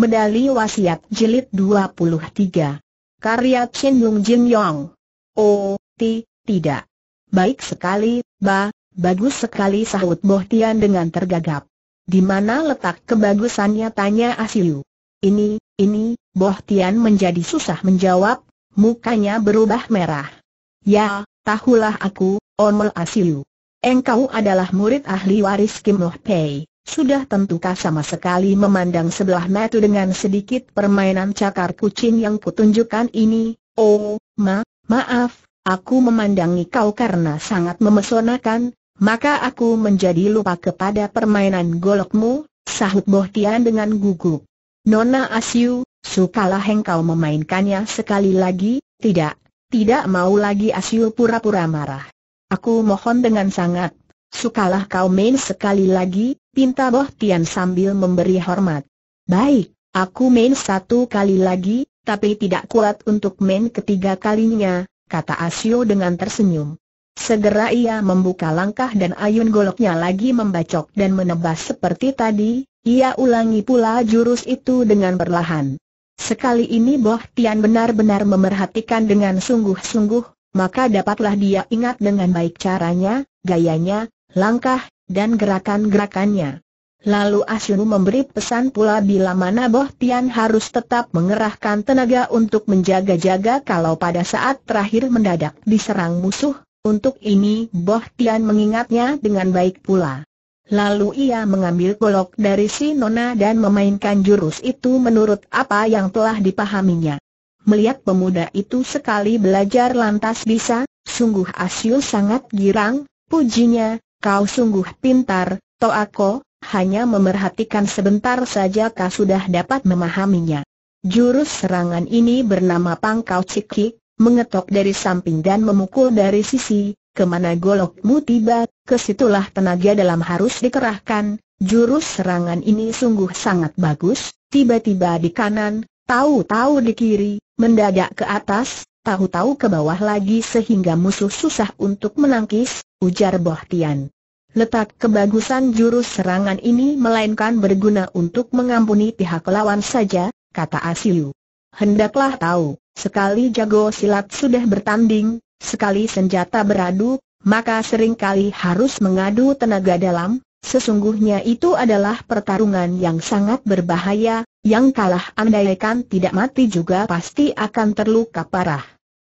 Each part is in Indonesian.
Medali Wasiat Jilid 23 Karya Chen Lung Jin Yong Oh, ti, tidak Baik sekali, ba, bagus sekali sahut Boh Tian dengan tergagap Di mana letak kebagusannya tanya Asiu Ini, ini, Boh Tian menjadi susah menjawab Mukanya berubah merah Ya, tahulah aku, Omel Asiu Engkau adalah murid ahli waris Kim Loh Pei sudah tentukah sama sekali memandang sebelah mata dengan sedikit permainan cakar kucing yang kutunjukkan ini? Oh, ma, maaf, aku memandangi kau karena sangat memesonakan, maka aku menjadi lupa kepada permainan golokmu, sahut Bohtian dengan gugup. Nona Asyu, sukalah engkau memainkannya sekali lagi, tidak, tidak mau lagi Asyu pura-pura marah. Aku mohon dengan sangat, sukalah kau main sekali lagi, pinta Boh Tian sambil memberi hormat. Baik, aku main satu kali lagi, tapi tidak kuat untuk main ketiga kalinya, kata Asio dengan tersenyum. Segera ia membuka langkah dan ayun goloknya lagi membacok dan menebas seperti tadi, ia ulangi pula jurus itu dengan perlahan. Sekali ini Boh Tian benar-benar memerhatikan dengan sungguh-sungguh, maka dapatlah dia ingat dengan baik caranya, gayanya, langkah, dan gerakan-gerakannya. Lalu Asyunu memberi pesan pula bila mana Boh Tian harus tetap mengerahkan tenaga untuk menjaga-jaga kalau pada saat terakhir mendadak diserang musuh, untuk ini Boh Tian mengingatnya dengan baik pula. Lalu ia mengambil golok dari si Nona dan memainkan jurus itu menurut apa yang telah dipahaminya. Melihat pemuda itu sekali belajar lantas bisa, sungguh Asyu sangat girang, pujinya, kau sungguh pintar, Toako, hanya memerhatikan sebentar saja kau sudah dapat memahaminya. Jurus serangan ini bernama pangkau cikik, mengetok dari samping dan memukul dari sisi, kemana golokmu tiba, kesitulah tenaga dalam harus dikerahkan, jurus serangan ini sungguh sangat bagus, tiba-tiba di kanan, tahu-tahu di kiri, mendadak ke atas, tahu-tahu ke bawah lagi sehingga musuh susah untuk menangkis, ujar Bohtian. Letak kebagusan jurus serangan ini melainkan berguna untuk mengampuni pihak lawan saja, kata Asiu. Hendaklah tahu, sekali jago silat sudah bertanding, sekali senjata beradu, maka seringkali harus mengadu tenaga dalam, sesungguhnya itu adalah pertarungan yang sangat berbahaya, yang kalah andaikan tidak mati juga pasti akan terluka parah.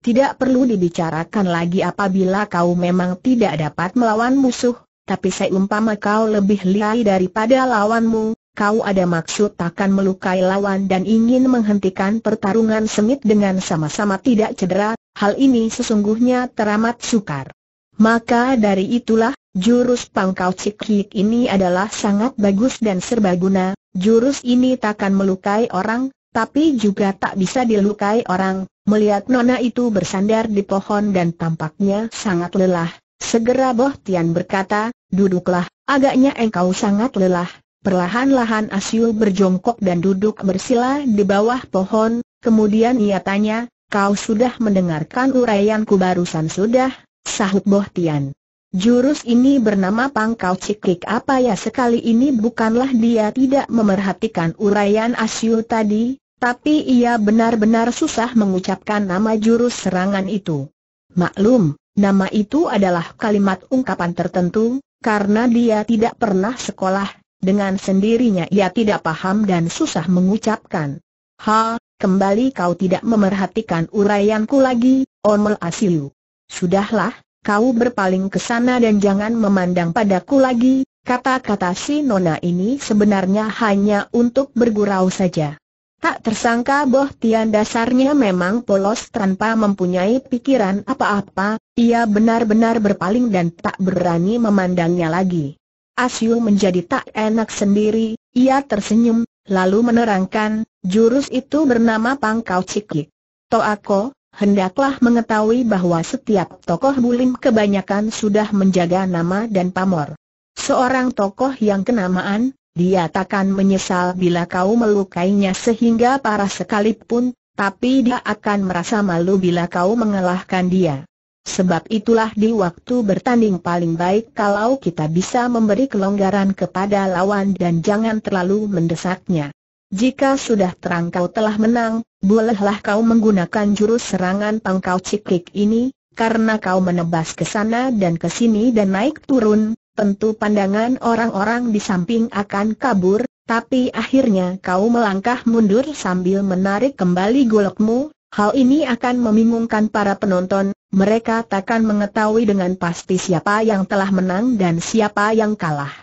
Tidak perlu dibicarakan lagi apabila kau memang tidak dapat melawan musuh, tapi seumpama kau lebih lihai daripada lawanmu, kau ada maksud takkan melukai lawan dan ingin menghentikan pertarungan sengit dengan sama-sama tidak cedera, hal ini sesungguhnya teramat sukar. Maka dari itulah, jurus pangkau cikik ini adalah sangat bagus dan serbaguna, jurus ini takkan melukai orang, tapi juga tak bisa dilukai orang, melihat Nona itu bersandar di pohon dan tampaknya sangat lelah. Segera Boh Tian berkata, duduklah, agaknya engkau sangat lelah. Perlahan-lahan Asyul berjongkok dan duduk bersila di bawah pohon, kemudian ia tanya, kau sudah mendengarkan uraianku barusan sudah, sahut Boh Tian. Jurus ini bernama pangkau cikik apa ya sekali ini bukanlah dia tidak memerhatikan uraian Asyul tadi, tapi ia benar-benar susah mengucapkan nama jurus serangan itu. Maklum, nama itu adalah kalimat ungkapan tertentu, karena dia tidak pernah sekolah, dengan sendirinya ia tidak paham dan susah mengucapkan. Ha, kembali kau tidak memerhatikan uraianku lagi, Omel Asilu. Sudahlah, kau berpaling ke sana dan jangan memandang padaku lagi, kata-kata si Nona ini sebenarnya hanya untuk bergurau saja. Tak tersangka Boh Tian dasarnya memang polos tanpa mempunyai pikiran apa-apa, ia benar-benar berpaling dan tak berani memandangnya lagi. Asyu menjadi tak enak sendiri, ia tersenyum, lalu menerangkan, jurus itu bernama Pangkau Cikik. Toako, hendaklah mengetahui bahwa setiap tokoh bulim kebanyakan sudah menjaga nama dan pamor. Seorang tokoh yang kenamaan, dia takkan menyesal bila kau melukainya sehingga parah sekalipun, tapi dia akan merasa malu bila kau mengalahkan dia. Sebab itulah di waktu bertanding paling baik kalau kita bisa memberi kelonggaran kepada lawan dan jangan terlalu mendesaknya. Jika sudah terang kau telah menang, bolehlah kau menggunakan jurus serangan pangkau cikik ini, karena kau menebas ke sana dan ke sini dan naik turun, tentu pandangan orang-orang di samping akan kabur, tapi akhirnya kau melangkah mundur sambil menarik kembali golokmu, hal ini akan membingungkan para penonton, mereka takkan mengetahui dengan pasti siapa yang telah menang dan siapa yang kalah.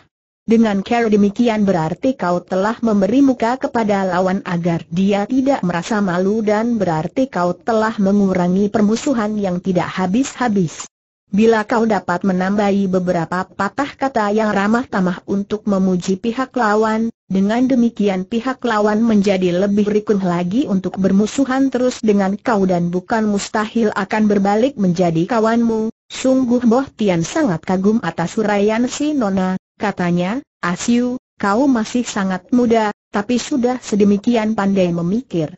Dengan cara demikian berarti kau telah memberi muka kepada lawan agar dia tidak merasa malu dan berarti kau telah mengurangi permusuhan yang tidak habis-habis. Bila kau dapat menambahi beberapa patah kata yang ramah tamah untuk memuji pihak lawan, dengan demikian pihak lawan menjadi lebih rikun lagi untuk bermusuhan terus dengan kau dan bukan mustahil akan berbalik menjadi kawanmu. Sungguh Boh Tian sangat kagum atas uraian si Nona, katanya, Asiu, kau masih sangat muda, tapi sudah sedemikian pandai memikir.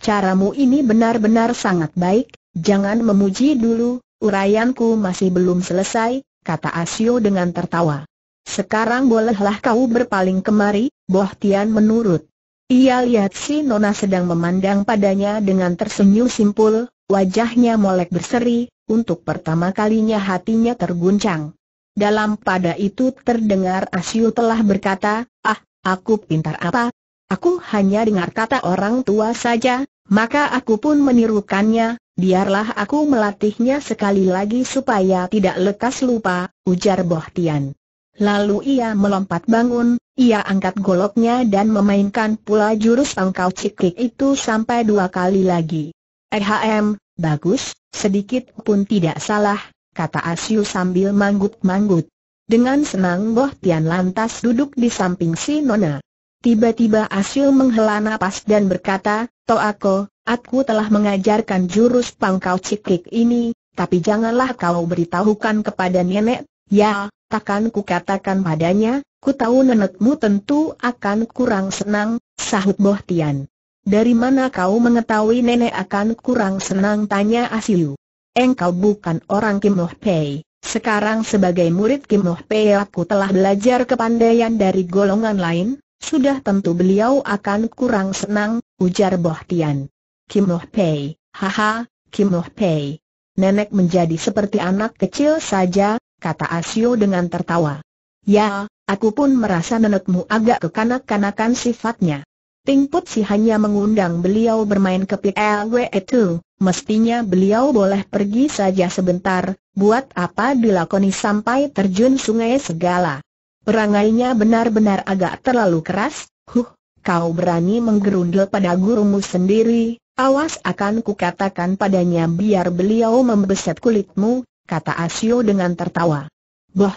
Caramu ini benar-benar sangat baik, jangan memuji dulu, Urayanku masih belum selesai, kata Asio dengan tertawa. Sekarang bolehlah kau berpaling kemari, Boh Tian menurut. Ia lihat si Nona sedang memandang padanya dengan tersenyum simpul, wajahnya molek berseri, untuk pertama kalinya hatinya terguncang. Dalam pada itu terdengar Asio telah berkata, ah, aku pintar apa? Aku hanya dengar kata orang tua saja, maka aku pun menirukannya, biarlah aku melatihnya sekali lagi supaya tidak lekas lupa, ujar Bohtian. Lalu ia melompat bangun, ia angkat goloknya dan memainkan pula jurus pangkau cikik itu sampai dua kali lagi. Ehm, bagus, sedikit pun tidak salah, kata Asyu sambil manggut-manggut. Dengan senang Boh Tian lantas duduk di samping si Nona. Tiba-tiba Asyu menghela napas dan berkata, Toako, aku telah mengajarkan jurus pangkau cikik ini, tapi janganlah kau beritahukan kepada nenek, ya, takkan katakan padanya, ku tahu nenekmu tentu akan kurang senang, sahut Bohtian. Dari mana kau mengetahui nenek akan kurang senang tanya Asiu? Engkau bukan orang Kim Loh Pei. Sekarang sebagai murid Kim Loh Pei aku telah belajar kepandaian dari golongan lain, sudah tentu beliau akan kurang senang, ujar Boh Tian. Kim Loh Pei, haha, Kim Loh Pei. Nenek menjadi seperti anak kecil saja, kata Asio dengan tertawa. Ya, aku pun merasa nenekmu agak kekanak-kanakan sifatnya. Tingput si hanya mengundang beliau bermain ke PLW itu, mestinya beliau boleh pergi saja sebentar, buat apa dilakoni sampai terjun sungai segala. Perangainya benar-benar agak terlalu keras, huh, kau berani menggerundel pada gurumu sendiri, awas akan kukatakan padanya biar beliau membeset kulitmu, kata Asio dengan tertawa.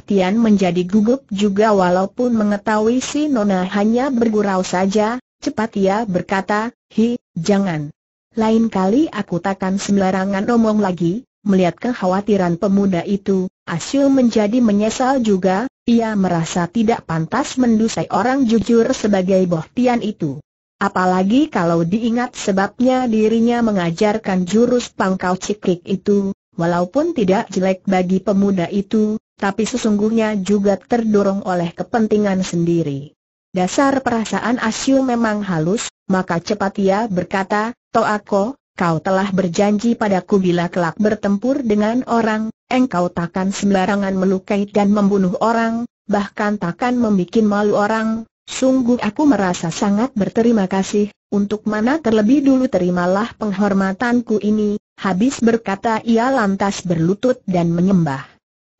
Tian menjadi gugup juga walaupun mengetahui si Nona hanya bergurau saja, cepat ia berkata, hi, jangan. Lain kali aku takkan sembarangan omong lagi, melihat kekhawatiran pemuda itu, Asio menjadi menyesal juga, ia merasa tidak pantas mendusai orang jujur sebagai Tian itu. Apalagi kalau diingat sebabnya dirinya mengajarkan jurus pangkau cikik itu, walaupun tidak jelek bagi pemuda itu, tapi sesungguhnya juga terdorong oleh kepentingan sendiri. Dasar perasaan Asyu memang halus, maka cepat ia berkata, Toako, kau telah berjanji padaku bila kelak bertempur dengan orang, engkau takkan sembarangan melukai dan membunuh orang, bahkan takkan membuat malu orang, sungguh aku merasa sangat berterima kasih, untuk mana terlebih dulu terimalah penghormatanku ini, habis berkata ia lantas berlutut dan menyembah.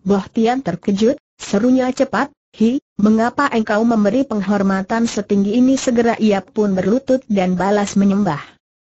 Boh Tian terkejut, serunya cepat, hi, mengapa engkau memberi penghormatan setinggi ini segera ia pun berlutut dan balas menyembah.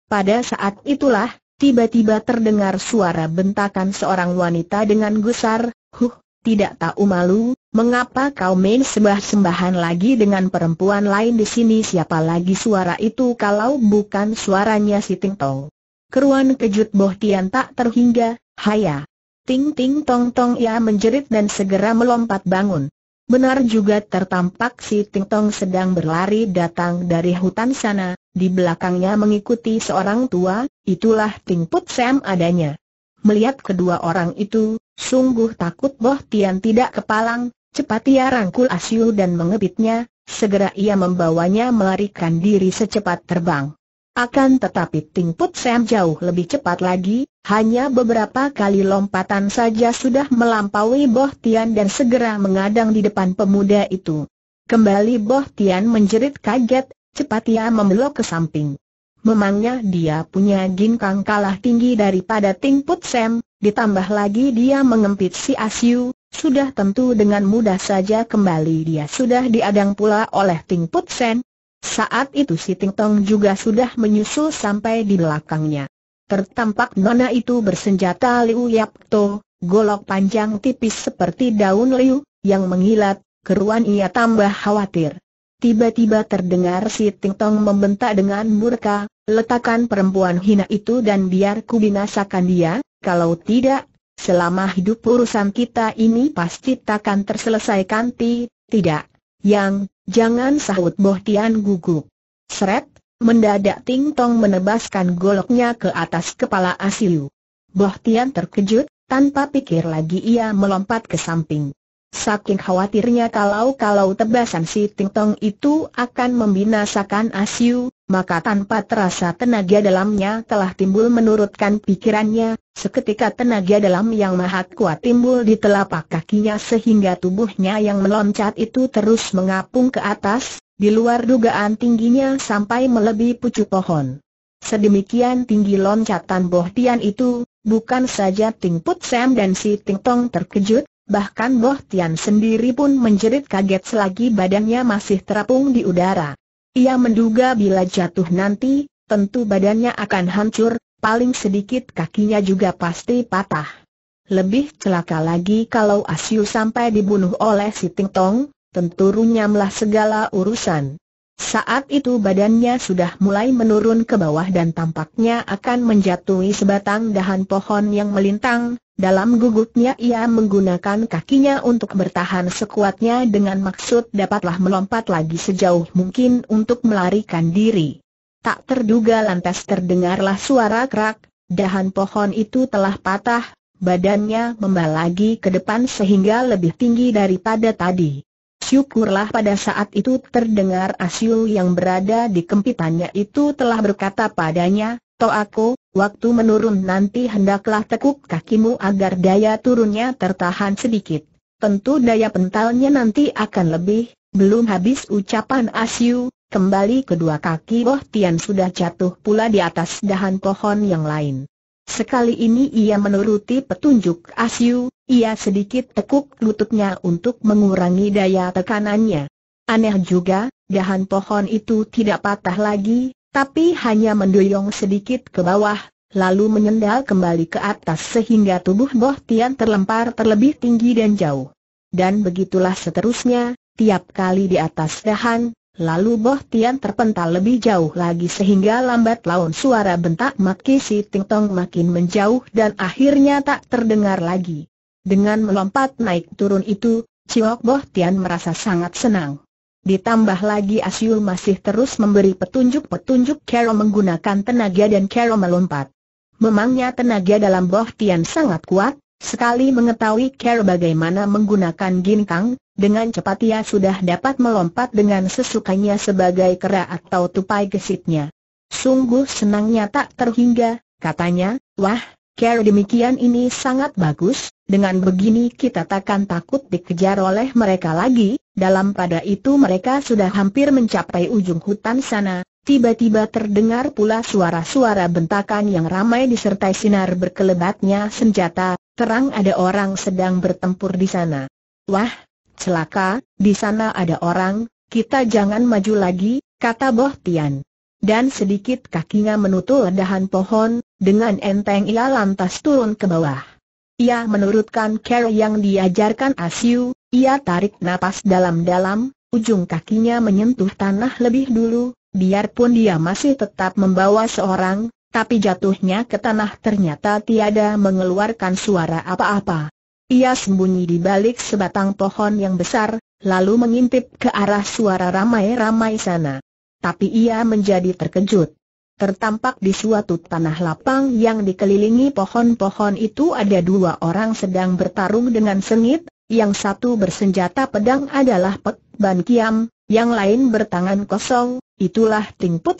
Pada saat itulah, tiba-tiba terdengar suara bentakan seorang wanita dengan gusar, Huh, tidak tahu malu, mengapa kau main sembah-sembahan lagi dengan perempuan lain di sini siapa lagi suara itu kalau bukan suaranya si Ting Tong. Keruan kejut Boh Tian tak terhingga, haya. Ting Ting Tong Tong ia menjerit dan segera melompat bangun. Benar juga tertampak si Ting Tong sedang berlari datang dari hutan sana, di belakangnya mengikuti seorang tua, itulah Ting Put Sam adanya. Melihat kedua orang itu, sungguh takut Boh Tian tidak kepalang, cepat ia rangkul Asyu dan mengepitnya, segera ia membawanya melarikan diri secepat terbang. Akan tetapi Ting Put Sam jauh lebih cepat lagi, hanya beberapa kali lompatan saja sudah melampaui Boh Tian dan segera mengadang di depan pemuda itu. Kembali Boh Tian menjerit kaget, cepat ia membelok ke samping. Memangnya dia punya ginkang kalah tinggi daripada Ting Put Sam, ditambah lagi dia mengempit si Asyu. sudah tentu dengan mudah saja kembali dia sudah diadang pula oleh Ting Put Sam, saat itu si Ting Tong juga sudah menyusul sampai di belakangnya. Tertampak nona itu bersenjata Liu Yap To, golok panjang tipis seperti daun liu, yang mengilat, keruan ia tambah khawatir. Tiba-tiba terdengar si Ting Tong membentak dengan murka, letakkan perempuan hina itu dan biar ku binasakan dia, kalau tidak, selama hidup urusan kita ini pasti takkan terselesaikan ti, tidak. Yang, Jangan sahut Boh Tian gugup. Seret, mendadak Ting Tong menebaskan goloknya ke atas kepala Asiu. Boh Tian terkejut, tanpa pikir lagi ia melompat ke samping. Saking khawatirnya kalau-kalau tebasan si Ting Tong itu akan membinasakan Asiu, maka tanpa terasa tenaga dalamnya telah timbul menurutkan pikirannya, seketika tenaga dalam yang maha kuat timbul di telapak kakinya sehingga tubuhnya yang meloncat itu terus mengapung ke atas, di luar dugaan tingginya sampai melebihi pucuk pohon. Sedemikian tinggi loncatan Boh Tian itu, bukan saja Ting Put Sam dan si Ting Tong terkejut, bahkan Boh Tian sendiri pun menjerit kaget selagi badannya masih terapung di udara. Ia menduga bila jatuh nanti, tentu badannya akan hancur, paling sedikit kakinya juga pasti patah. Lebih celaka lagi kalau Asyu sampai dibunuh oleh si Ting Tong, tentu runyamlah segala urusan. Saat itu badannya sudah mulai menurun ke bawah dan tampaknya akan menjatuhi sebatang dahan pohon yang melintang, dalam gugupnya ia menggunakan kakinya untuk bertahan sekuatnya dengan maksud dapatlah melompat lagi sejauh mungkin untuk melarikan diri. Tak terduga lantas terdengarlah suara kerak, dahan pohon itu telah patah, badannya membal lagi ke depan sehingga lebih tinggi daripada tadi. Syukurlah pada saat itu terdengar Asyul yang berada di kempitannya itu telah berkata padanya, Toh aku, Waktu menurun nanti hendaklah tekuk kakimu agar daya turunnya tertahan sedikit. Tentu daya pentalnya nanti akan lebih, belum habis ucapan Asyu, kembali kedua kaki Boh Tian sudah jatuh pula di atas dahan pohon yang lain. Sekali ini ia menuruti petunjuk Asyu, ia sedikit tekuk lututnya untuk mengurangi daya tekanannya. Aneh juga, dahan pohon itu tidak patah lagi, tapi hanya mendoyong sedikit ke bawah, lalu menyendal kembali ke atas sehingga tubuh Boh Tian terlempar terlebih tinggi dan jauh. Dan begitulah seterusnya, tiap kali di atas dahan, lalu Boh Tian terpental lebih jauh lagi sehingga lambat laun suara bentak Maki Si Ting Tong makin menjauh dan akhirnya tak terdengar lagi. Dengan melompat naik turun itu, Ciok Boh Tian merasa sangat senang. Ditambah lagi Asyul masih terus memberi petunjuk-petunjuk Kero menggunakan tenaga dan Kero melompat. Memangnya tenaga dalam Boh Tian sangat kuat, sekali mengetahui Kero bagaimana menggunakan ginkang, dengan cepat ia sudah dapat melompat dengan sesukanya sebagai kera atau tupai gesitnya. Sungguh senangnya tak terhingga, katanya, wah, Kero demikian ini sangat bagus, dengan begini kita takkan takut dikejar oleh mereka lagi, dalam pada itu mereka sudah hampir mencapai ujung hutan sana, tiba-tiba terdengar pula suara-suara bentakan yang ramai disertai sinar berkelebatnya senjata, terang ada orang sedang bertempur di sana. Wah, celaka, di sana ada orang, kita jangan maju lagi, kata Boh Tian. Dan sedikit kakinya menutul dahan pohon, dengan enteng ia lantas turun ke bawah. Ia menurutkan cara yang diajarkan Asiu, ia tarik napas dalam-dalam, ujung kakinya menyentuh tanah lebih dulu, biarpun dia masih tetap membawa seorang, tapi jatuhnya ke tanah ternyata tiada mengeluarkan suara apa-apa. Ia sembunyi di balik sebatang pohon yang besar, lalu mengintip ke arah suara ramai-ramai sana. Tapi ia menjadi terkejut. Tertampak di suatu tanah lapang yang dikelilingi pohon-pohon itu ada dua orang sedang bertarung dengan sengit, yang satu bersenjata pedang adalah Pek Ban Kiam, yang lain bertangan kosong, itulah Ting Put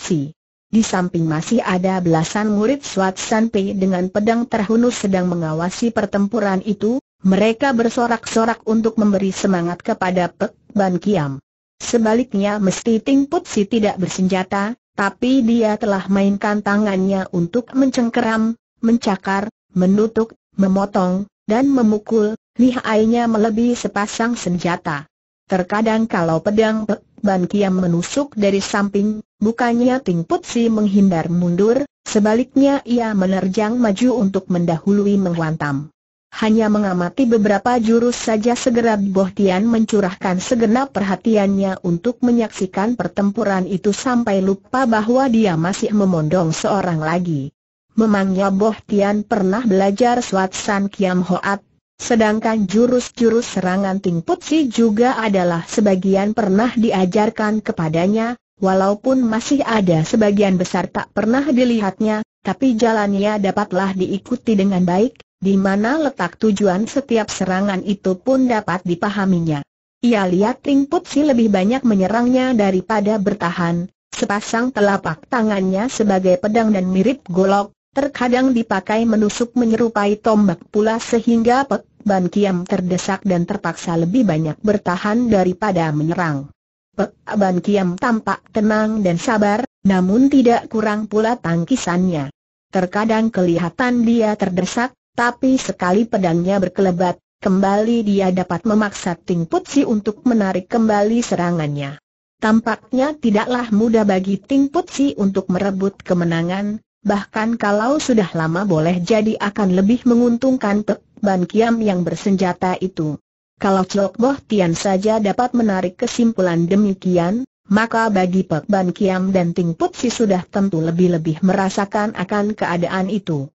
Di samping masih ada belasan murid Swat San Pei dengan pedang terhunus sedang mengawasi pertempuran itu, mereka bersorak-sorak untuk memberi semangat kepada Pek Ban Kiam. Sebaliknya mesti Ting Put tidak bersenjata, tapi dia telah mainkan tangannya untuk mencengkeram, mencakar, menutup, memotong, dan memukul, lihainya melebihi sepasang senjata. Terkadang kalau pedang Pek Ban Kiam menusuk dari samping, bukannya Ting Put Si menghindar mundur, sebaliknya ia menerjang maju untuk mendahului menghantam hanya mengamati beberapa jurus saja segera Boh Tian mencurahkan segenap perhatiannya untuk menyaksikan pertempuran itu sampai lupa bahwa dia masih memondong seorang lagi. Memangnya Boh Tian pernah belajar Swat San Kiam Hoat, sedangkan jurus-jurus serangan Ting Putsi juga adalah sebagian pernah diajarkan kepadanya, walaupun masih ada sebagian besar tak pernah dilihatnya, tapi jalannya dapatlah diikuti dengan baik, di mana letak tujuan setiap serangan itu pun dapat dipahaminya. Ia lihat Ting Putsi lebih banyak menyerangnya daripada bertahan, sepasang telapak tangannya sebagai pedang dan mirip golok, terkadang dipakai menusuk menyerupai tombak pula sehingga Pek Ban Kiam terdesak dan terpaksa lebih banyak bertahan daripada menyerang. Pek Ban Kiam tampak tenang dan sabar, namun tidak kurang pula tangkisannya. Terkadang kelihatan dia terdesak, tapi sekali pedangnya berkelebat, kembali dia dapat memaksa Ting Putsi untuk menarik kembali serangannya. Tampaknya tidaklah mudah bagi Ting Putsi untuk merebut kemenangan, bahkan kalau sudah lama boleh jadi akan lebih menguntungkan Pek Ban Kiam yang bersenjata itu. Kalau Chok Boh Tian saja dapat menarik kesimpulan demikian, maka bagi Pek Ban Kiam dan Ting Putsi sudah tentu lebih-lebih merasakan akan keadaan itu.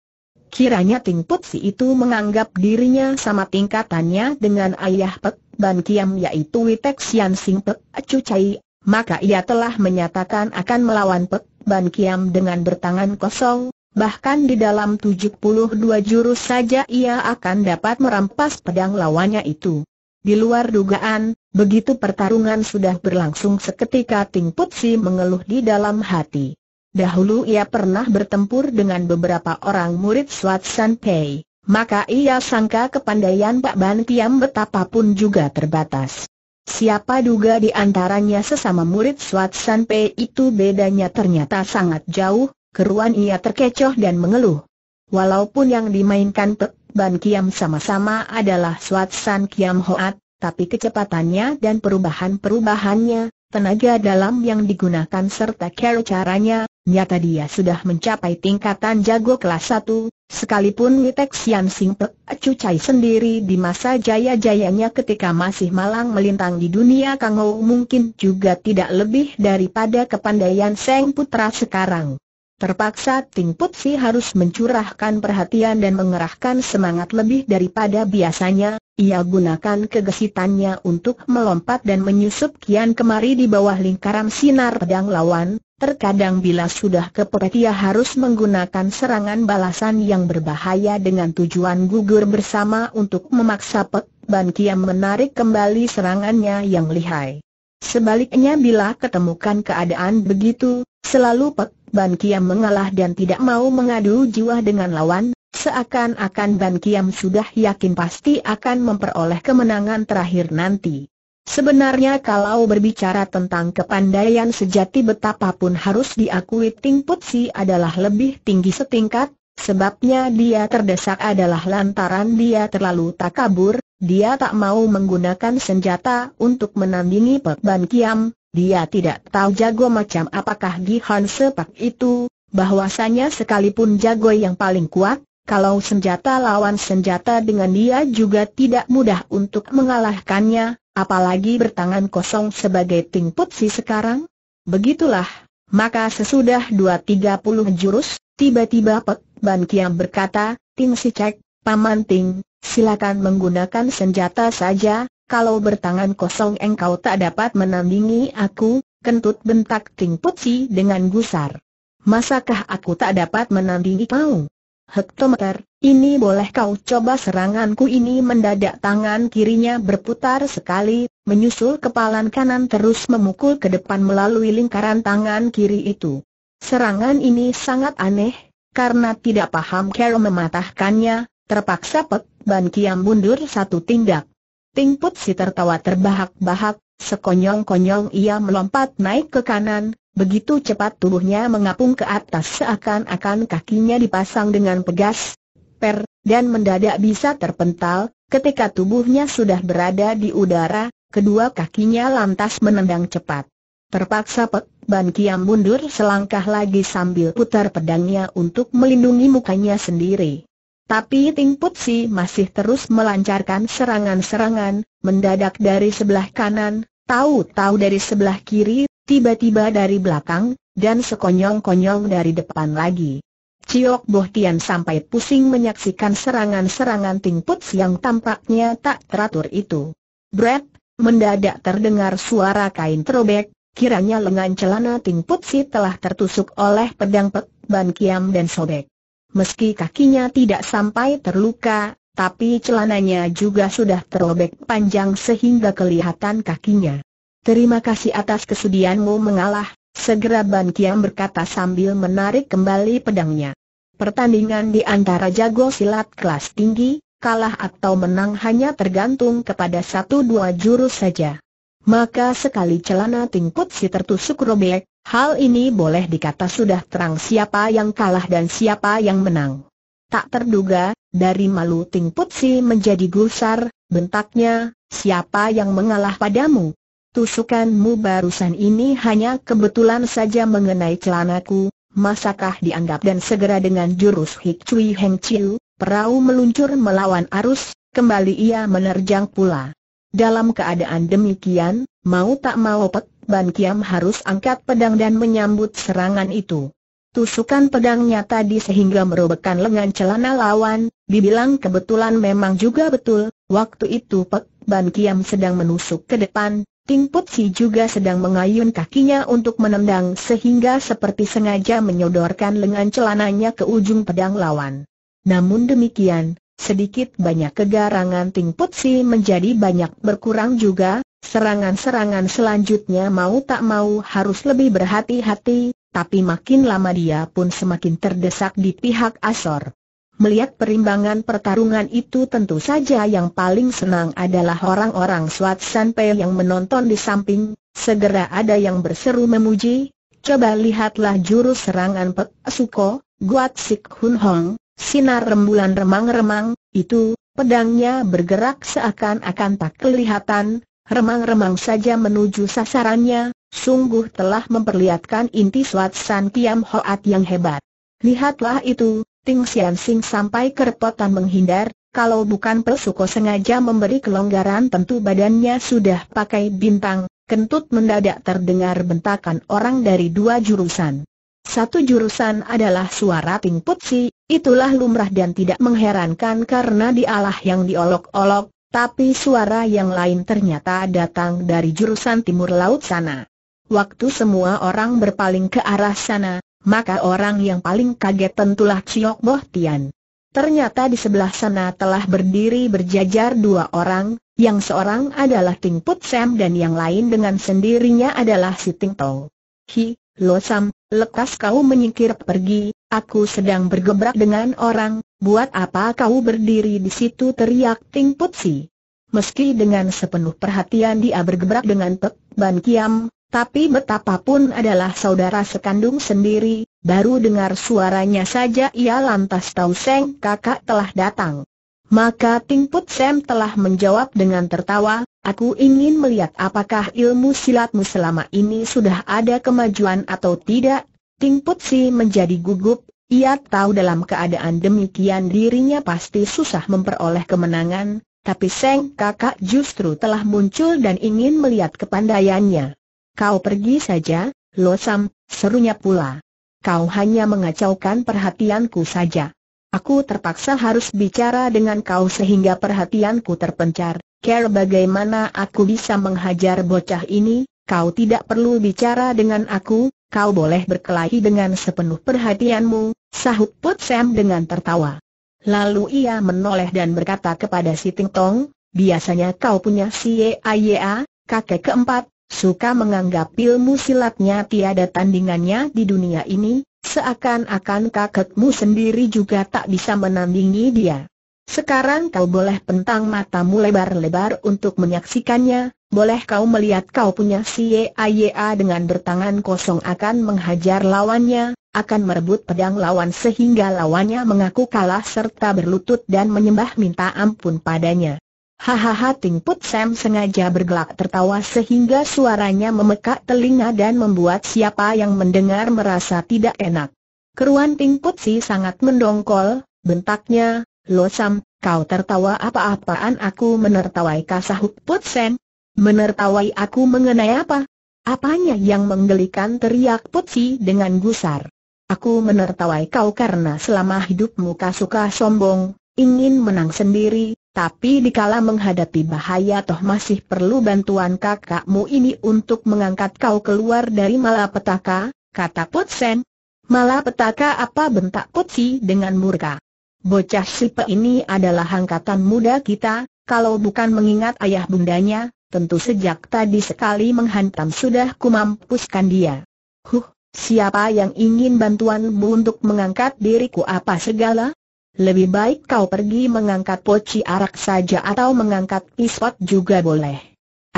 Kiranya Ting Put itu menganggap dirinya sama tingkatannya dengan ayah Pek Ban Kiam yaitu Witek Sian Sing Pek Acu Cai, maka ia telah menyatakan akan melawan Pek Ban Kiam dengan bertangan kosong, bahkan di dalam tujuh puluh dua jurus saja ia akan dapat merampas pedang lawannya itu. Di luar dugaan, begitu pertarungan sudah berlangsung seketika Ting Putsi mengeluh di dalam hati. Dahulu ia pernah bertempur dengan beberapa orang murid Swat San Pei, maka ia sangka kepandaian Pak Ban Kiam betapapun juga terbatas. Siapa duga di antaranya sesama murid Swat San Pei itu bedanya ternyata sangat jauh, keruan ia terkecoh dan mengeluh. Walaupun yang dimainkan Pak Ban Kiam sama-sama adalah Swat San Kiam Hoat, tapi kecepatannya dan perubahan-perubahannya, tenaga dalam yang digunakan serta cara-caranya, Nyata dia sudah mencapai tingkatan jago kelas 1, sekalipun Witek Sian Sing Pek Cucai sendiri di masa jaya-jayanya ketika masih malang melintang di dunia Kangou mungkin juga tidak lebih daripada kepandaian Seng Putra sekarang. Terpaksa Ting Putsi harus mencurahkan perhatian dan mengerahkan semangat lebih daripada biasanya, ia gunakan kegesitannya untuk melompat dan menyusup kian kemari di bawah lingkaran sinar pedang lawan, terkadang bila sudah kepepet ia harus menggunakan serangan balasan yang berbahaya dengan tujuan gugur bersama untuk memaksa Pek Ban Kiam menarik kembali serangannya yang lihai. Sebaliknya bila ketemukan keadaan begitu, selalu Pek Ban Kiam mengalah dan tidak mau mengadu jiwa dengan lawan, seakan-akan Ban Kiam sudah yakin pasti akan memperoleh kemenangan terakhir nanti. Sebenarnya kalau berbicara tentang kepandaian sejati betapapun harus diakui Ting Putsi adalah lebih tinggi setingkat, sebabnya dia terdesak adalah lantaran dia terlalu takabur, dia tak mau menggunakan senjata untuk menandingi Pek Ban Kiam, dia tidak tahu jago macam apakah Gihan sepak itu, bahwasanya sekalipun jago yang paling kuat, kalau senjata lawan senjata dengan dia juga tidak mudah untuk mengalahkannya, apalagi bertangan kosong sebagai tingput si sekarang. Begitulah, maka sesudah dua tiga puluh jurus, tiba-tiba Pek Ban Kiam berkata, Ting si cek, Paman Ting, silakan menggunakan senjata saja, kalau bertangan kosong engkau tak dapat menandingi aku, kentut bentak Ting Putsi dengan gusar. Masakah aku tak dapat menandingi kau? Hektometer, ini boleh kau coba seranganku ini mendadak tangan kirinya berputar sekali, menyusul kepalan kanan terus memukul ke depan melalui lingkaran tangan kiri itu. Serangan ini sangat aneh, karena tidak paham Carol mematahkannya, terpaksa Pek Ban Kiam mundur satu tindak. Ting Put Si tertawa terbahak-bahak, sekonyong-konyong ia melompat naik ke kanan, begitu cepat tubuhnya mengapung ke atas seakan-akan kakinya dipasang dengan pegas, per, dan mendadak bisa terpental, ketika tubuhnya sudah berada di udara, kedua kakinya lantas menendang cepat. Terpaksa Pek Ban Kiam mundur selangkah lagi sambil putar pedangnya untuk melindungi mukanya sendiri. Tapi Ting Putsi masih terus melancarkan serangan-serangan, mendadak dari sebelah kanan, tahu-tahu dari sebelah kiri, tiba-tiba dari belakang, dan sekonyong-konyong dari depan lagi. Ciok Boh Tian sampai pusing menyaksikan serangan-serangan Ting Putsi yang tampaknya tak teratur itu. Brett, mendadak terdengar suara kain terobek, kiranya lengan celana Ting Putsi telah tertusuk oleh pedang Pek Ban Kiam dan Sobek. Meski kakinya tidak sampai terluka, tapi celananya juga sudah terobek panjang sehingga kelihatan kakinya. Terima kasih atas kesudianmu mengalah, segera Ban Kiam berkata sambil menarik kembali pedangnya. Pertandingan di antara jago silat kelas tinggi, kalah atau menang hanya tergantung kepada satu dua jurus saja. Maka sekali celana tingkut si tertusuk robek, Hal ini boleh dikata sudah terang siapa yang kalah dan siapa yang menang. Tak terduga, dari Malu Ting Putsi menjadi gusar, bentaknya, siapa yang mengalah padamu? Tusukanmu barusan ini hanya kebetulan saja mengenai celanaku, masakah dianggap dan segera dengan jurus Hik Cui Heng Chiu, perahu meluncur melawan arus, kembali ia menerjang pula. Dalam keadaan demikian, mau tak mau Pek Ban Kiam harus angkat pedang dan menyambut serangan itu. Tusukan pedangnya tadi sehingga merobekkan lengan celana lawan, dibilang kebetulan memang juga betul, waktu itu Pek Ban Kiam sedang menusuk ke depan, Ting Put Si juga sedang mengayun kakinya untuk menendang sehingga seperti sengaja menyodorkan lengan celananya ke ujung pedang lawan. Namun demikian, sedikit banyak kegarangan Ting Putsi menjadi banyak berkurang juga, serangan-serangan selanjutnya mau tak mau harus lebih berhati-hati, tapi makin lama dia pun semakin terdesak di pihak Asor. Melihat perimbangan pertarungan itu tentu saja yang paling senang adalah orang-orang SWAT Sanpei yang menonton di samping, segera ada yang berseru memuji, coba lihatlah jurus serangan Pek Suko, Guat Sik Hun Hong, Sinar rembulan remang-remang, itu, pedangnya bergerak seakan-akan tak kelihatan, remang-remang saja menuju sasarannya, sungguh telah memperlihatkan inti swat San Kiam Hoat yang hebat. Lihatlah itu, Ting Sian Sing sampai kerepotan menghindar, kalau bukan Pesuko sengaja memberi kelonggaran tentu badannya sudah pakai bintang, kentut mendadak terdengar bentakan orang dari dua jurusan. Satu jurusan adalah suara Ping Putsi, itulah lumrah dan tidak mengherankan karena dialah yang diolok-olok, tapi suara yang lain ternyata datang dari jurusan timur laut sana. Waktu semua orang berpaling ke arah sana, maka orang yang paling kaget tentulah Chiok Boh Tian. Ternyata di sebelah sana telah berdiri berjajar dua orang, yang seorang adalah Ting Put Sam dan yang lain dengan sendirinya adalah si Ting Tong. Hi, Losam, lekas kau menyingkir pergi, aku sedang bergebrak dengan orang, buat apa kau berdiri di situ teriak Ting Putsi. Meski dengan sepenuh perhatian dia bergebrak dengan Pek Ban Kiam, tapi betapapun adalah saudara sekandung sendiri, baru dengar suaranya saja ia lantas tahu Seng kakak telah datang. Maka Ting Put Sam telah menjawab dengan tertawa, Aku ingin melihat apakah ilmu silatmu selama ini sudah ada kemajuan atau tidak. Ting Putsi menjadi gugup, ia tahu dalam keadaan demikian dirinya pasti susah memperoleh kemenangan, tapi Seng kakak justru telah muncul dan ingin melihat kepandaiannya. Kau pergi saja, Losam. Sam, serunya pula. Kau hanya mengacaukan perhatianku saja. Aku terpaksa harus bicara dengan kau sehingga perhatianku terpencar. Care bagaimana aku bisa menghajar bocah ini, kau tidak perlu bicara dengan aku, kau boleh berkelahi dengan sepenuh perhatianmu, sahut Put Sam dengan tertawa. Lalu ia menoleh dan berkata kepada si Ting Tong, biasanya kau punya si Yea, kakek keempat, suka menganggap ilmu silatnya tiada tandingannya di dunia ini, seakan-akan kakekmu sendiri juga tak bisa menandingi dia. Sekarang kau boleh pentang matamu lebar-lebar untuk menyaksikannya, boleh kau melihat kau punya si YAYA dengan bertangan kosong akan menghajar lawannya, akan merebut pedang lawan sehingga lawannya mengaku kalah serta berlutut dan menyembah minta ampun padanya. Hahaha Ting Put Sam sengaja bergelak tertawa sehingga suaranya memekak telinga dan membuat siapa yang mendengar merasa tidak enak. Keruan Ting Put Si sangat mendongkol, bentaknya, Losam, kau tertawa apa-apaan aku menertawai kasahuk Putsen? Menertawai aku mengenai apa? Apanya yang menggelikan teriak Putsi dengan gusar. Aku menertawai kau karena selama hidupmu kau suka sombong, ingin menang sendiri, tapi dikala menghadapi bahaya toh masih perlu bantuan kakakmu ini untuk mengangkat kau keluar dari malapetaka, kata Putsen. Malapetaka apa bentak Putsi dengan murka. Bocah Sipe ini adalah angkatan muda kita, kalau bukan mengingat ayah bundanya, tentu sejak tadi sekali menghantam sudah kumampuskan dia. Huh, siapa yang ingin bantuanmu untuk mengangkat diriku apa segala? Lebih baik kau pergi mengangkat poci arak saja atau mengangkat pisot juga boleh.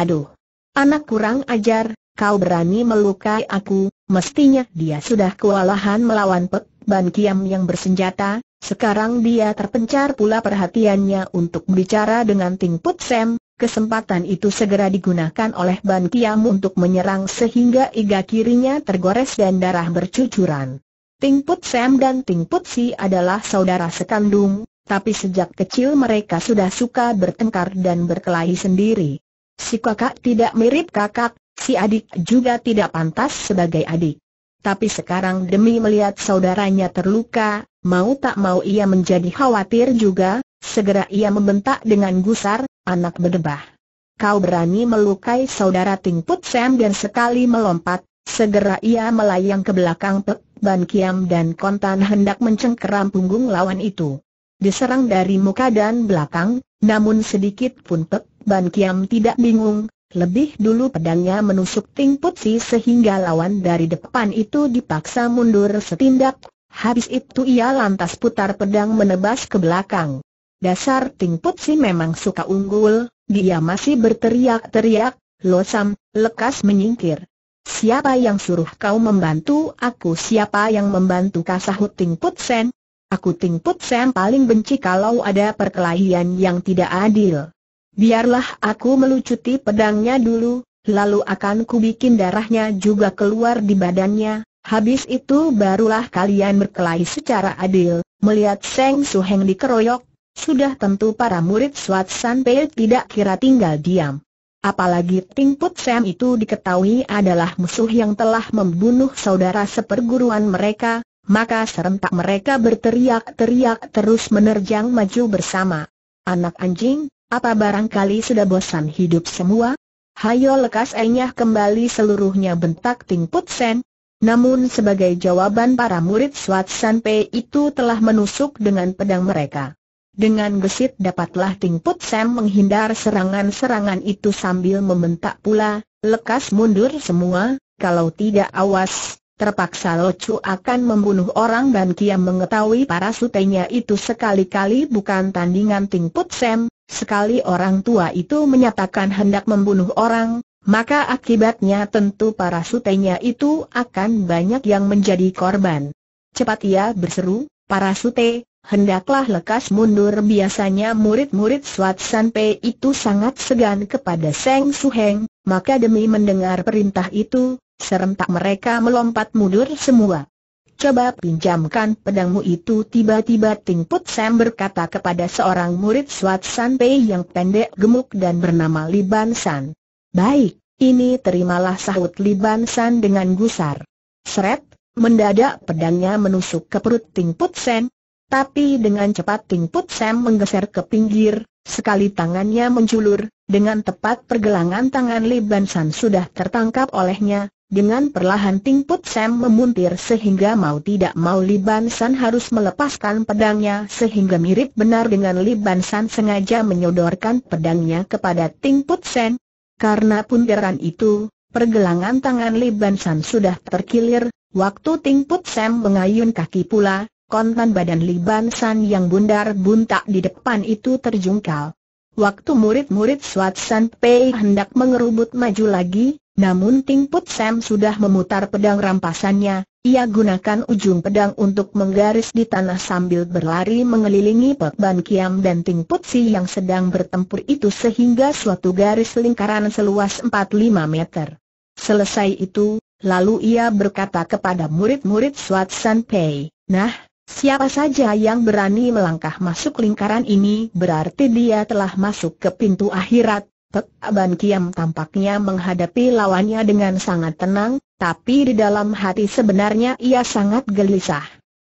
Aduh, anak kurang ajar, kau berani melukai aku, mestinya dia sudah kewalahan melawan Pek Ban Kiam yang bersenjata, sekarang dia terpencar pula perhatiannya untuk bicara dengan Ting Put Sam, kesempatan itu segera digunakan oleh Ban Kiam untuk menyerang sehingga iga kirinya tergores dan darah bercucuran. Ting Put Sam dan Ting Put Si adalah saudara sekandung, tapi sejak kecil mereka sudah suka bertengkar dan berkelahi sendiri. Si kakak tidak mirip kakak, si adik juga tidak pantas sebagai adik. Tapi sekarang demi melihat saudaranya terluka, Mau tak mau ia menjadi khawatir juga, segera ia membentak dengan gusar, anak berdebah. Kau berani melukai saudara Tingput Sam dan sekali melompat, segera ia melayang ke belakang Pek Ban Kiam dan Kontan hendak mencengkeram punggung lawan itu. Diserang dari muka dan belakang, namun sedikit pun Pek Ban Kiam tidak bingung, lebih dulu pedangnya menusuk Ting si sehingga lawan dari depan itu dipaksa mundur setindak Habis itu ia lantas putar pedang menebas ke belakang. Dasar Ting Putsi memang suka unggul, dia masih berteriak-teriak, Losam, lekas menyingkir. Siapa yang suruh kau membantu aku? Siapa yang membantu kasahut Ting sen Aku Ting sen paling benci kalau ada perkelahian yang tidak adil. Biarlah aku melucuti pedangnya dulu, lalu akan kubikin darahnya juga keluar di badannya, Habis itu barulah kalian berkelahi secara adil, melihat Seng Su Heng dikeroyok, sudah tentu para murid Swat San Pei tidak kira tinggal diam. Apalagi Ting Put Sam itu diketahui adalah musuh yang telah membunuh saudara seperguruan mereka, maka serentak mereka berteriak-teriak terus menerjang maju bersama. Anak anjing, apa barangkali sudah bosan hidup semua? Hayo lekas enyah kembali seluruhnya bentak Ting Put Sen, namun sebagai jawaban para murid Swat San itu telah menusuk dengan pedang mereka. Dengan gesit dapatlah Ting Put Sam menghindar serangan-serangan itu sambil membentak pula, lekas mundur semua, kalau tidak awas, terpaksa Locu akan membunuh orang dan Kiam mengetahui para sutenya itu sekali-kali bukan tandingan Ting Put Sam, sekali orang tua itu menyatakan hendak membunuh orang, maka akibatnya tentu para sutenya itu akan banyak yang menjadi korban. Cepat ia berseru, para sute, hendaklah lekas mundur biasanya murid-murid swat Sanpe itu sangat segan kepada Seng Suheng, maka demi mendengar perintah itu, serentak mereka melompat mundur semua. Coba pinjamkan pedangmu itu tiba-tiba Tingput Sam berkata kepada seorang murid swat Sanpe yang pendek gemuk dan bernama Liban San. Baik, ini terimalah sahut Libansan San dengan gusar. Seret, mendadak pedangnya menusuk ke perut Ting Put Sen. Tapi dengan cepat Ting Put Sen menggeser ke pinggir, sekali tangannya menjulur, dengan tepat pergelangan tangan Libansan San sudah tertangkap olehnya, dengan perlahan Ting Put Sam memuntir sehingga mau tidak mau Libansan San harus melepaskan pedangnya sehingga mirip benar dengan Libansan San sengaja menyodorkan pedangnya kepada Ting Put Sen, karena punderan itu, pergelangan tangan Li Bansan sudah terkilir, waktu Ting Put Sam mengayun kaki pula, kontan badan Li Bansan yang bundar buntak di depan itu terjungkal. Waktu murid-murid Swat San Pei hendak mengerubut maju lagi, namun Ting Put Sam sudah memutar pedang rampasannya, ia gunakan ujung pedang untuk menggaris di tanah sambil berlari mengelilingi Pek Ban Kiam dan Ting Putsi yang sedang bertempur itu sehingga suatu garis lingkaran seluas 4-5 meter. Selesai itu, lalu ia berkata kepada murid-murid swat San Pei, Nah, siapa saja yang berani melangkah masuk lingkaran ini berarti dia telah masuk ke pintu akhirat. Pek Ban Kiam tampaknya menghadapi lawannya dengan sangat tenang, tapi di dalam hati sebenarnya ia sangat gelisah.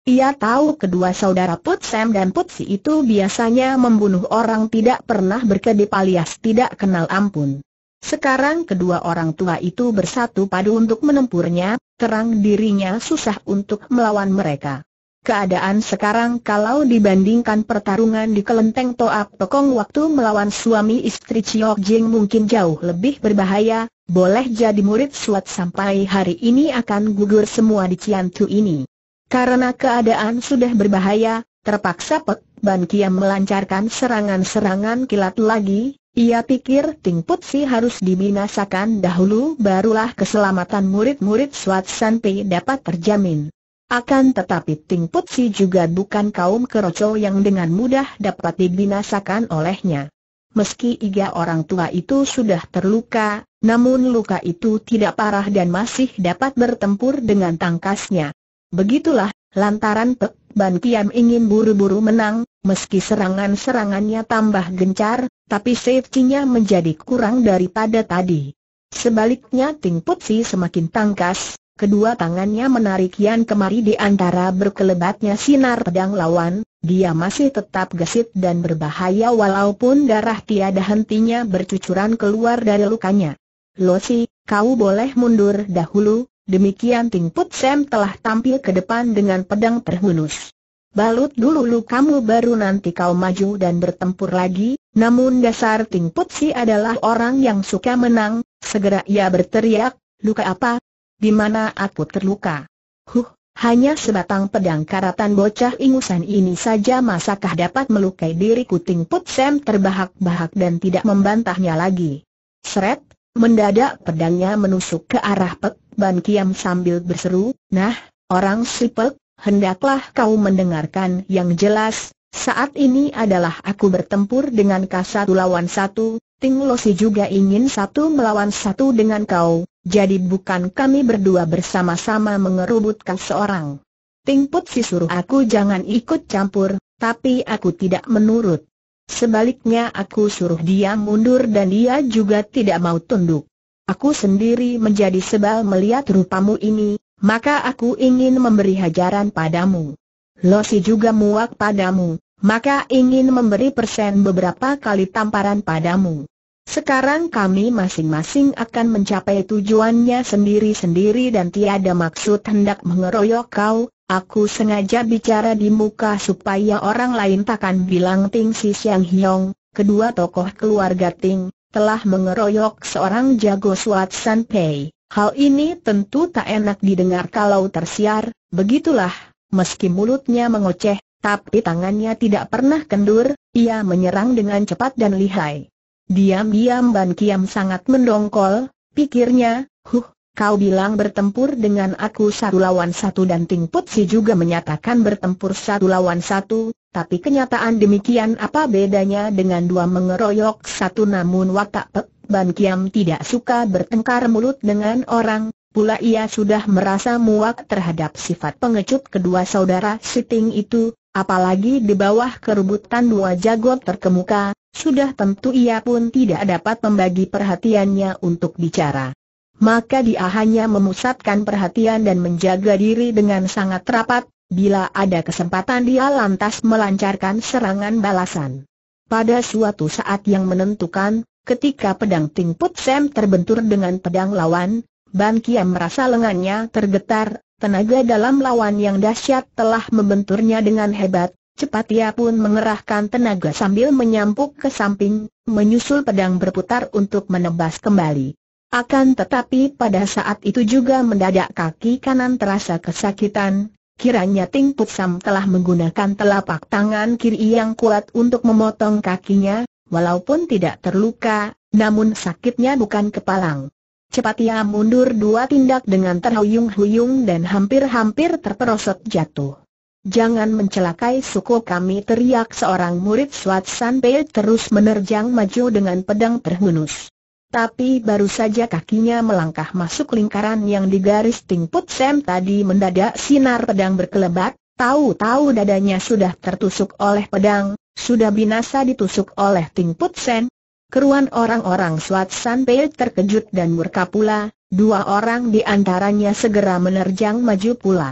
Ia tahu kedua saudara Put Sam dan Put Si itu biasanya membunuh orang tidak pernah berkedip alias tidak kenal ampun. Sekarang kedua orang tua itu bersatu padu untuk menempurnya, terang dirinya susah untuk melawan mereka. Keadaan sekarang kalau dibandingkan pertarungan di kelenteng Toak Tokong waktu melawan suami istri Chiok Jing mungkin jauh lebih berbahaya, boleh jadi murid suat sampai hari ini akan gugur semua di Ciantu ini. Karena keadaan sudah berbahaya, terpaksa Pek Ban Kiam melancarkan serangan-serangan kilat lagi, ia pikir Ting Put Si harus dibinasakan dahulu barulah keselamatan murid-murid Suat sampai dapat terjamin. Akan tetapi Ting Putsi juga bukan kaum keroco yang dengan mudah dapat dibinasakan olehnya. Meski iga orang tua itu sudah terluka, namun luka itu tidak parah dan masih dapat bertempur dengan tangkasnya. Begitulah, lantaran Pek Ban Kiam ingin buru-buru menang, meski serangan-serangannya tambah gencar, tapi safety-nya menjadi kurang daripada tadi. Sebaliknya Ting Putsi semakin tangkas, Kedua tangannya menarik Yan kemari di antara berkelebatnya sinar pedang lawan, dia masih tetap gesit dan berbahaya walaupun darah tiada hentinya bercucuran keluar dari lukanya. Losi, kau boleh mundur dahulu, demikian Ting Put Sam telah tampil ke depan dengan pedang terhunus. Balut dulu kamu baru nanti kau maju dan bertempur lagi, namun dasar Ting Put Si adalah orang yang suka menang, segera ia berteriak, luka apa, di mana aku terluka. Huh, hanya sebatang pedang karatan bocah ingusan ini saja masakah dapat melukai diri kuting Put Sam terbahak-bahak dan tidak membantahnya lagi. Seret, mendadak pedangnya menusuk ke arah Pek Ban Kiam sambil berseru, Nah, orang si Pek, hendaklah kau mendengarkan yang jelas, saat ini adalah aku bertempur dengan kasat lawan satu, Ting Losi juga ingin satu melawan satu dengan kau, jadi bukan kami berdua bersama-sama mengerubutkan seorang. Ting Put si suruh aku jangan ikut campur, tapi aku tidak menurut. Sebaliknya aku suruh dia mundur dan dia juga tidak mau tunduk. Aku sendiri menjadi sebal melihat rupamu ini, maka aku ingin memberi hajaran padamu. Losi juga muak padamu, maka ingin memberi persen beberapa kali tamparan padamu. Sekarang kami masing-masing akan mencapai tujuannya sendiri-sendiri dan tiada maksud hendak mengeroyok kau, aku sengaja bicara di muka supaya orang lain takkan bilang Ting Si Siang Hiong, kedua tokoh keluarga Ting, telah mengeroyok seorang jago Suat San Pei. Hal ini tentu tak enak didengar kalau tersiar, begitulah, meski mulutnya mengoceh, tapi tangannya tidak pernah kendur, ia menyerang dengan cepat dan lihai. Diam-diam Ban Kiam sangat mendongkol, pikirnya, huh, kau bilang bertempur dengan aku satu lawan satu dan Ting Put Si juga menyatakan bertempur satu lawan satu, tapi kenyataan demikian apa bedanya dengan dua mengeroyok satu namun watak pek, Ban Kiam tidak suka bertengkar mulut dengan orang, pula ia sudah merasa muak terhadap sifat pengecut kedua saudara Siting itu, Apalagi di bawah kerubutan dua jago terkemuka, sudah tentu ia pun tidak dapat membagi perhatiannya untuk bicara. Maka dia hanya memusatkan perhatian dan menjaga diri dengan sangat rapat, bila ada kesempatan dia lantas melancarkan serangan balasan. Pada suatu saat yang menentukan, ketika pedang Ting Put Sam terbentur dengan pedang lawan, Ban Kiam merasa lengannya tergetar, Tenaga dalam lawan yang dahsyat telah membenturnya dengan hebat, cepat ia pun mengerahkan tenaga sambil menyampuk ke samping, menyusul pedang berputar untuk menebas kembali. Akan tetapi pada saat itu juga mendadak kaki kanan terasa kesakitan, kiranya Ting Put Sam telah menggunakan telapak tangan kiri yang kuat untuk memotong kakinya, walaupun tidak terluka, namun sakitnya bukan kepalang. Cepat ia mundur dua tindak dengan terhuyung-huyung dan hampir-hampir terperosot jatuh. Jangan mencelakai suku kami teriak seorang murid San. Pei terus menerjang maju dengan pedang terhunus. Tapi baru saja kakinya melangkah masuk lingkaran yang digaris Tingput Sam tadi mendadak sinar pedang berkelebat, tahu-tahu dadanya sudah tertusuk oleh pedang, sudah binasa ditusuk oleh Tingput Sam, Keruan orang-orang SWAT Sanpei terkejut dan murka pula, dua orang di antaranya segera menerjang maju pula.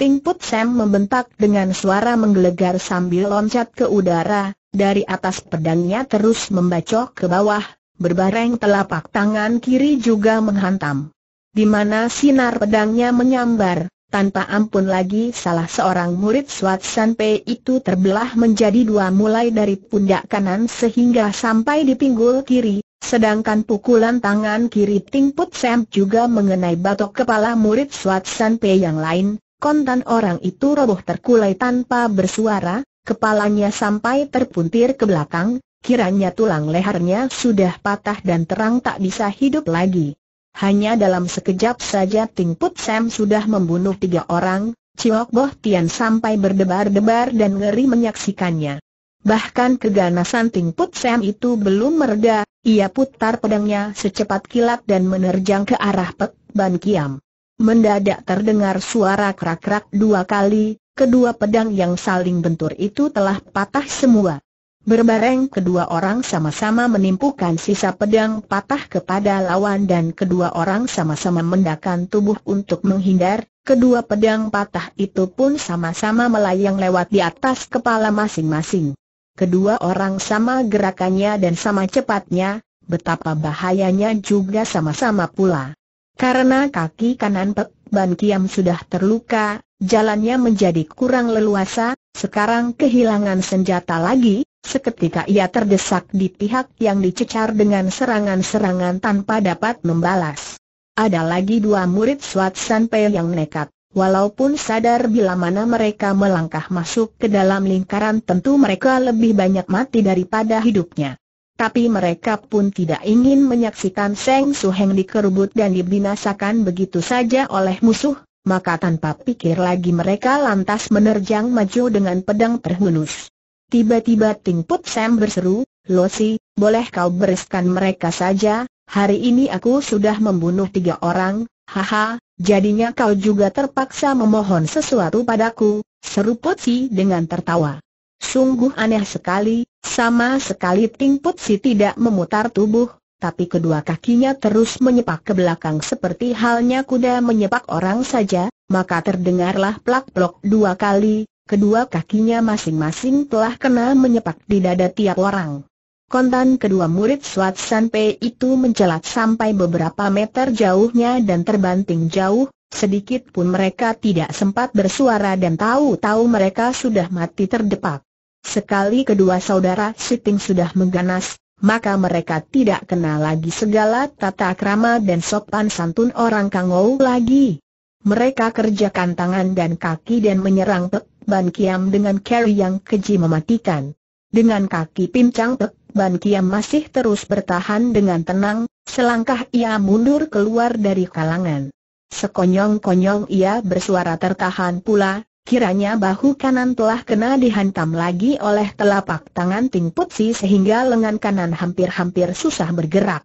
Ting Put Sam membentak dengan suara menggelegar sambil loncat ke udara, dari atas pedangnya terus membacok ke bawah, berbareng telapak tangan kiri juga menghantam. Di mana sinar pedangnya menyambar, tanpa ampun lagi salah seorang murid Swat Sanpei itu terbelah menjadi dua mulai dari pundak kanan sehingga sampai di pinggul kiri, sedangkan pukulan tangan kiri Ting Put Sam juga mengenai batok kepala murid Swat Sanpei yang lain, kontan orang itu roboh terkulai tanpa bersuara, kepalanya sampai terpuntir ke belakang, kiranya tulang lehernya sudah patah dan terang tak bisa hidup lagi. Hanya dalam sekejap saja Ting Put Sam sudah membunuh tiga orang, Ciok Boh Tian sampai berdebar-debar dan ngeri menyaksikannya. Bahkan keganasan Ting Put Sam itu belum mereda, ia putar pedangnya secepat kilat dan menerjang ke arah Pek Ban Kiam. Mendadak terdengar suara krak-krak dua kali, kedua pedang yang saling bentur itu telah patah semua. Berbareng kedua orang sama-sama menimpukan sisa pedang patah kepada lawan dan kedua orang sama-sama mendakan tubuh untuk menghindar, kedua pedang patah itu pun sama-sama melayang lewat di atas kepala masing-masing. Kedua orang sama gerakannya dan sama cepatnya, betapa bahayanya juga sama-sama pula. Karena kaki kanan Pek Ban Kiam sudah terluka, jalannya menjadi kurang leluasa, sekarang kehilangan senjata lagi, Seketika ia terdesak di pihak yang dicecar dengan serangan-serangan tanpa dapat membalas. Ada lagi dua murid Swat Sanpei yang nekat, walaupun sadar bila mana mereka melangkah masuk ke dalam lingkaran tentu mereka lebih banyak mati daripada hidupnya. Tapi mereka pun tidak ingin menyaksikan Seng Suheng dikerubut dan dibinasakan begitu saja oleh musuh, maka tanpa pikir lagi mereka lantas menerjang maju dengan pedang terhunus. Tiba-tiba Ting Put Sam berseru, "Lo Losi, boleh kau bereskan mereka saja, hari ini aku sudah membunuh tiga orang, haha, jadinya kau juga terpaksa memohon sesuatu padaku, seru Potsi dengan tertawa. Sungguh aneh sekali, sama sekali Ting si tidak memutar tubuh, tapi kedua kakinya terus menyepak ke belakang seperti halnya kuda menyepak orang saja, maka terdengarlah plak-plok dua kali, Kedua kakinya masing-masing telah kena menyepak di dada tiap orang. Kontan kedua murid swat Sanpe itu mencelat sampai beberapa meter jauhnya dan terbanting jauh, sedikit pun mereka tidak sempat bersuara dan tahu-tahu mereka sudah mati terdepak. Sekali kedua saudara Siting sudah mengganas, maka mereka tidak kena lagi segala tata krama dan sopan santun orang Kangou lagi. Mereka kerjakan tangan dan kaki dan menyerang pek Ban Kiam dengan carry yang keji mematikan. Dengan kaki pincang Ban Kiam masih terus bertahan dengan tenang, selangkah ia mundur keluar dari kalangan. Sekonyong-konyong ia bersuara tertahan pula, kiranya bahu kanan telah kena dihantam lagi oleh telapak tangan Ting Putsi sehingga lengan kanan hampir-hampir susah bergerak.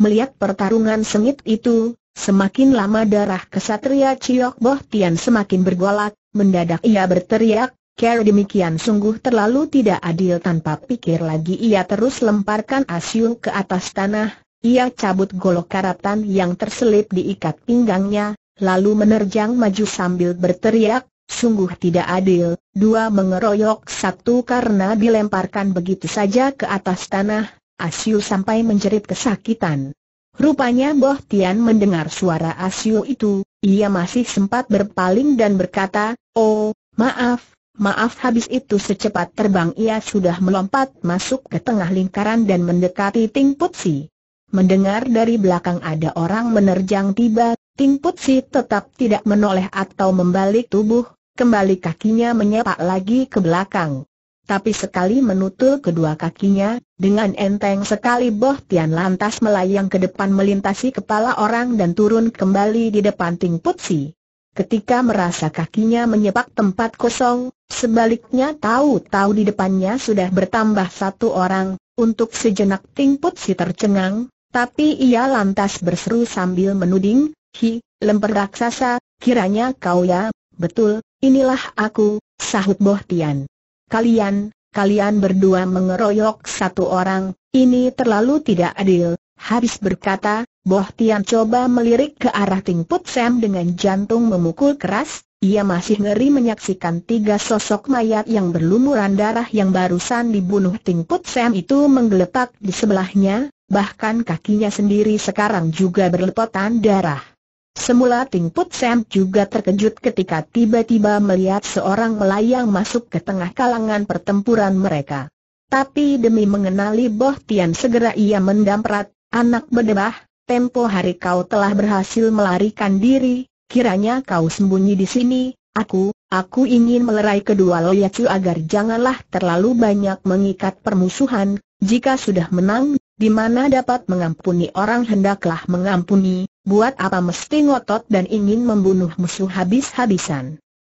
Melihat pertarungan sengit itu, semakin lama darah kesatria Ciyok Boh Tian semakin bergolak, mendadak ia berteriak, Cara demikian sungguh terlalu tidak adil tanpa pikir lagi ia terus lemparkan Asyu ke atas tanah, ia cabut golok karatan yang terselip diikat pinggangnya, lalu menerjang maju sambil berteriak, sungguh tidak adil, dua mengeroyok satu karena dilemparkan begitu saja ke atas tanah, Asyu sampai menjerit kesakitan. Rupanya Boh Tian mendengar suara Asyu itu, ia masih sempat berpaling dan berkata, Oh, maaf, maaf habis itu secepat terbang ia sudah melompat masuk ke tengah lingkaran dan mendekati Ting Putsi. Mendengar dari belakang ada orang menerjang tiba, Ting Putsi tetap tidak menoleh atau membalik tubuh, kembali kakinya menyepak lagi ke belakang tapi sekali menutul kedua kakinya, dengan enteng sekali Boh Tian lantas melayang ke depan melintasi kepala orang dan turun kembali di depan Ting Putsi. Ketika merasa kakinya menyepak tempat kosong, sebaliknya tahu-tahu di depannya sudah bertambah satu orang, untuk sejenak Ting Putsi tercengang, tapi ia lantas berseru sambil menuding, Hi, lemper raksasa, kiranya kau ya, betul, inilah aku, sahut Boh Tian. Kalian, kalian berdua mengeroyok satu orang, ini terlalu tidak adil. Habis berkata, Boh Tian coba melirik ke arah Ting Put Sam dengan jantung memukul keras, ia masih ngeri menyaksikan tiga sosok mayat yang berlumuran darah yang barusan dibunuh Ting Put Sam itu menggeletak di sebelahnya, bahkan kakinya sendiri sekarang juga berlepotan darah. Semula Ting Put Sam juga terkejut ketika tiba-tiba melihat seorang melayang masuk ke tengah kalangan pertempuran mereka. Tapi demi mengenali Boh Tian segera ia mendamprat, anak bedebah, tempo hari kau telah berhasil melarikan diri, kiranya kau sembunyi di sini, aku, aku ingin melerai kedua loyacu agar janganlah terlalu banyak mengikat permusuhan, jika sudah menang, di mana dapat mengampuni orang hendaklah mengampuni, buat apa mesti ngotot dan ingin membunuh musuh habis-habisan.